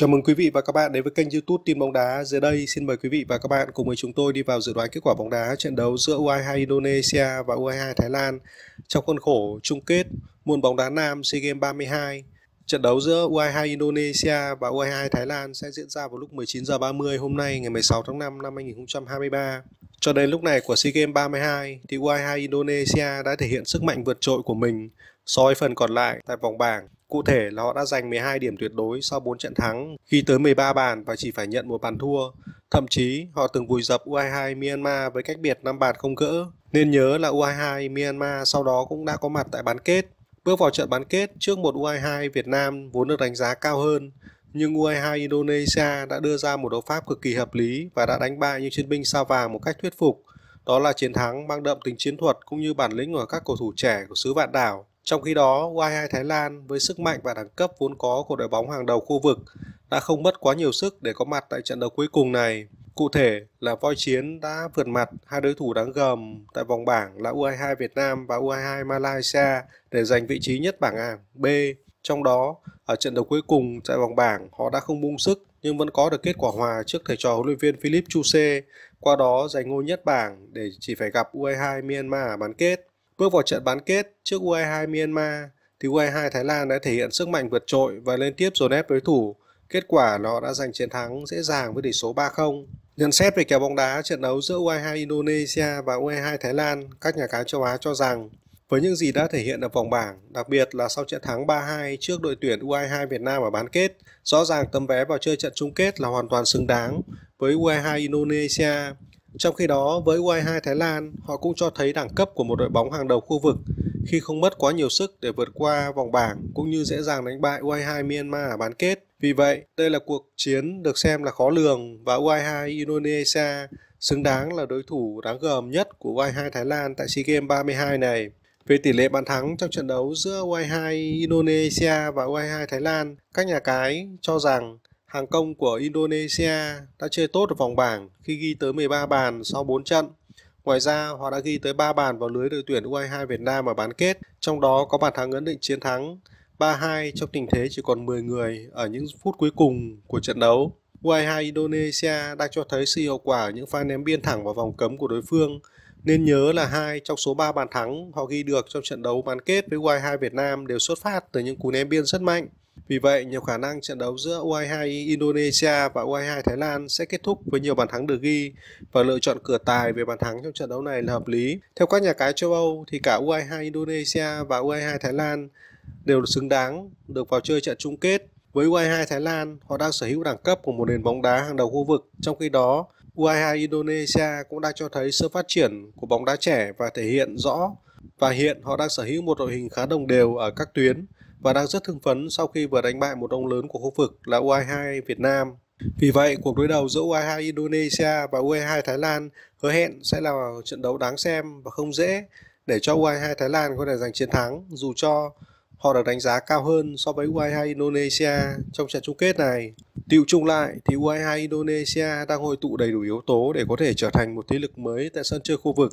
Chào mừng quý vị và các bạn đến với kênh YouTube Tin bóng đá. Dưới đây xin mời quý vị và các bạn cùng với chúng tôi đi vào dự đoán kết quả bóng đá trận đấu giữa U22 Indonesia và U22 Thái Lan trong khuôn khổ chung kết môn bóng đá nam SEA Games 32. Trận đấu giữa U22 Indonesia và U22 Thái Lan sẽ diễn ra vào lúc 19 h 30 hôm nay ngày 16 tháng 5 năm 2023. Cho đến lúc này của SEA Games 32 thì U22 Indonesia đã thể hiện sức mạnh vượt trội của mình so với phần còn lại tại vòng bảng Cụ thể là họ đã giành 12 điểm tuyệt đối sau 4 trận thắng, khi tới 13 bàn và chỉ phải nhận một bàn thua. Thậm chí, họ từng vùi dập U22 Myanmar với cách biệt 5 bàn không gỡ. Nên nhớ là U22 Myanmar sau đó cũng đã có mặt tại bán kết. Bước vào trận bán kết trước một U22 Việt Nam vốn được đánh giá cao hơn, nhưng U22 Indonesia đã đưa ra một đấu pháp cực kỳ hợp lý và đã đánh bại những chiến binh sao vàng một cách thuyết phục. Đó là chiến thắng mang đậm tính chiến thuật cũng như bản lĩnh của các cầu thủ trẻ của xứ vạn đảo. Trong khi đó, U22 Thái Lan với sức mạnh và đẳng cấp vốn có của đội bóng hàng đầu khu vực đã không mất quá nhiều sức để có mặt tại trận đấu cuối cùng này. Cụ thể là voi chiến đã vượt mặt hai đối thủ đáng gờm tại vòng bảng là U22 Việt Nam và U22 Malaysia để giành vị trí nhất bảng A, B. Trong đó, ở trận đấu cuối cùng tại vòng bảng họ đã không bung sức nhưng vẫn có được kết quả hòa trước thầy trò huấn luyện viên Philip Chuse, qua đó giành ngôi nhất bảng để chỉ phải gặp U22 Myanmar ở bán kết. Bước vào trận bán kết trước U22 Myanmar thì U22 Thái Lan đã thể hiện sức mạnh vượt trội và liên tiếp dồn ép đối thủ. Kết quả nó đã giành chiến thắng dễ dàng với tỷ số 3-0. Nhận xét về kèo bóng đá trận đấu giữa U22 Indonesia và U22 Thái Lan, các nhà cái châu Á cho rằng với những gì đã thể hiện ở vòng bảng, đặc biệt là sau trận thắng 3-2 trước đội tuyển U22 Việt Nam ở bán kết, rõ ràng tấm vé vào chơi trận chung kết là hoàn toàn xứng đáng với U22 Indonesia trong khi đó, với U22 Thái Lan, họ cũng cho thấy đẳng cấp của một đội bóng hàng đầu khu vực khi không mất quá nhiều sức để vượt qua vòng bảng cũng như dễ dàng đánh bại U22 Myanmar ở bán kết. Vì vậy, đây là cuộc chiến được xem là khó lường và U22 Indonesia xứng đáng là đối thủ đáng gờm nhất của U22 Thái Lan tại SEA Games 32 này. Về tỷ lệ bàn thắng trong trận đấu giữa U22 Indonesia và U22 Thái Lan, các nhà cái cho rằng hàng công của Indonesia đã chơi tốt ở vòng bảng khi ghi tới 13 bàn sau 4 trận. Ngoài ra, họ đã ghi tới 3 bàn vào lưới đội tuyển U22 Việt Nam ở bán kết, trong đó có bàn thắng ấn định chiến thắng 3-2 trong tình thế chỉ còn 10 người ở những phút cuối cùng của trận đấu. U22 Indonesia đang cho thấy sự hiệu quả ở những pha ném biên thẳng vào vòng cấm của đối phương, nên nhớ là hai trong số 3 bàn thắng họ ghi được trong trận đấu bán kết với U22 Việt Nam đều xuất phát từ những cú ném biên rất mạnh. Vì vậy, nhiều khả năng trận đấu giữa U22 Indonesia và U22 Thái Lan sẽ kết thúc với nhiều bàn thắng được ghi và lựa chọn cửa tài về bàn thắng trong trận đấu này là hợp lý. Theo các nhà cái châu Âu thì cả U22 Indonesia và U22 Thái Lan đều xứng đáng được vào chơi trận chung kết. Với U22 Thái Lan, họ đang sở hữu đẳng cấp của một nền bóng đá hàng đầu khu vực. Trong khi đó, U22 Indonesia cũng đang cho thấy sự phát triển của bóng đá trẻ và thể hiện rõ và hiện họ đang sở hữu một đội hình khá đồng đều ở các tuyến và đang rất thương phấn sau khi vừa đánh bại một ông lớn của khu vực là U22 Việt Nam. Vì vậy, cuộc đối đầu giữa U22 Indonesia và U22 Thái Lan hứa hẹn sẽ là trận đấu đáng xem và không dễ để cho U22 Thái Lan có thể giành chiến thắng dù cho họ được đánh giá cao hơn so với U22 Indonesia trong trận chung kết này. Tiệu chung lại thì U22 Indonesia đang hồi tụ đầy đủ yếu tố để có thể trở thành một thế lực mới tại sân chơi khu vực.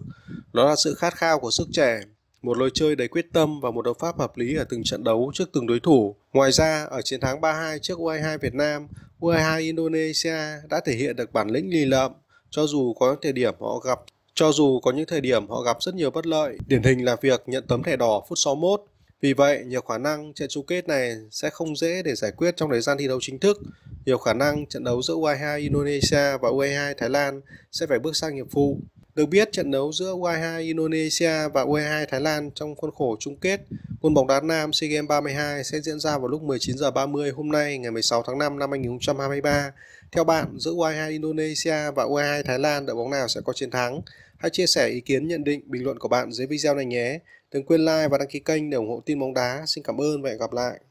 Đó là sự khát khao của sức trẻ, một lối chơi đầy quyết tâm và một đấu pháp hợp lý ở từng trận đấu trước từng đối thủ. Ngoài ra, ở chiến thắng 3-2 trước U22 Việt Nam, U22 Indonesia đã thể hiện được bản lĩnh lì lợm cho dù có những thời điểm họ gặp cho dù có những thời điểm họ gặp rất nhiều bất lợi, điển hình là việc nhận tấm thẻ đỏ phút 61. Vì vậy, nhiều khả năng trận chung kết này sẽ không dễ để giải quyết trong thời gian thi đấu chính thức. Nhiều khả năng trận đấu giữa U22 Indonesia và U22 Thái Lan sẽ phải bước sang nghiệp phụ. Được biết, trận đấu giữa U22 Indonesia và U22 Thái Lan trong khuôn khổ chung kết môn bóng đá nam SEA Games 32 sẽ diễn ra vào lúc 19 h 30 hôm nay ngày 16 tháng 5 năm 2023. Theo bạn, giữa U22 Indonesia và U22 Thái Lan đội bóng nào sẽ có chiến thắng? Hãy chia sẻ ý kiến, nhận định, bình luận của bạn dưới video này nhé. Đừng quên like và đăng ký kênh để ủng hộ tin bóng đá. Xin cảm ơn và hẹn gặp lại.